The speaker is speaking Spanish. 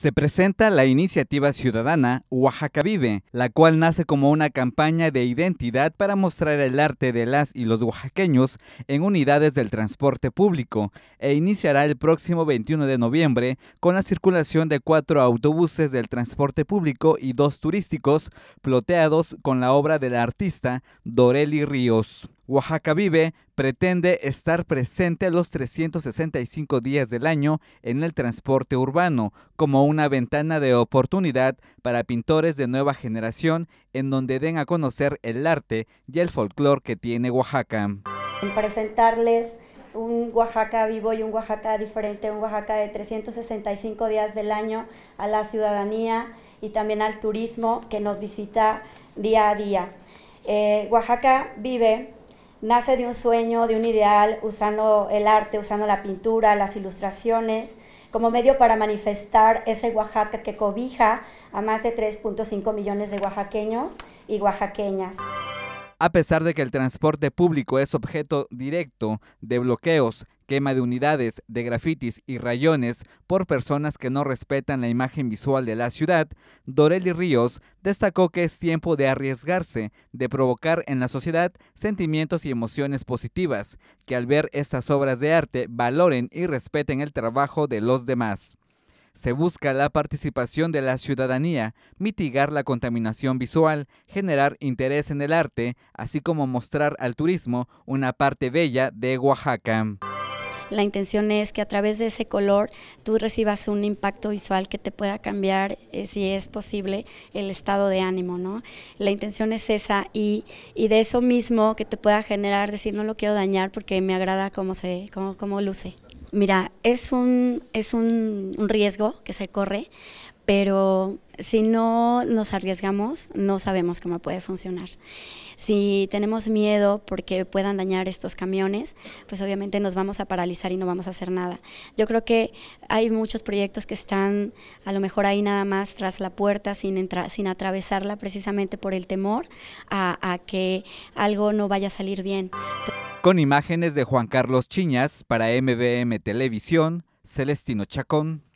se presenta la iniciativa ciudadana Oaxaca Vive, la cual nace como una campaña de identidad para mostrar el arte de las y los oaxaqueños en unidades del transporte público e iniciará el próximo 21 de noviembre con la circulación de cuatro autobuses del transporte público y dos turísticos ploteados con la obra del artista Doreli Ríos. Oaxaca Vive pretende estar presente los 365 días del año en el transporte urbano como una ventana de oportunidad para pintores de nueva generación en donde den a conocer el arte y el folclore que tiene Oaxaca. Presentarles un Oaxaca vivo y un Oaxaca diferente, un Oaxaca de 365 días del año a la ciudadanía y también al turismo que nos visita día a día. Eh, Oaxaca vive nace de un sueño, de un ideal, usando el arte, usando la pintura, las ilustraciones, como medio para manifestar ese Oaxaca que cobija a más de 3.5 millones de oaxaqueños y oaxaqueñas. A pesar de que el transporte público es objeto directo de bloqueos, quema de unidades, de grafitis y rayones por personas que no respetan la imagen visual de la ciudad, Dorelli Ríos destacó que es tiempo de arriesgarse, de provocar en la sociedad sentimientos y emociones positivas, que al ver estas obras de arte valoren y respeten el trabajo de los demás. Se busca la participación de la ciudadanía, mitigar la contaminación visual, generar interés en el arte, así como mostrar al turismo una parte bella de Oaxaca. La intención es que a través de ese color tú recibas un impacto visual que te pueda cambiar, eh, si es posible, el estado de ánimo, ¿no? La intención es esa y, de eso mismo que te pueda generar, decir, no lo quiero dañar porque me agrada cómo, se, cómo, cómo luce. Mira, es un, es un, riesgo que se corre, pero si no nos arriesgamos, no sabemos cómo puede funcionar. Si tenemos miedo porque puedan dañar estos camiones, pues obviamente nos vamos a paralizar y no vamos a hacer nada. Yo creo que hay muchos proyectos que están a lo mejor ahí nada más tras la puerta sin, sin atravesarla precisamente por el temor a, que algo no vaya a salir bien. Con imágenes de Juan Carlos Chiñas para MBM Televisión, Celestino Chacón.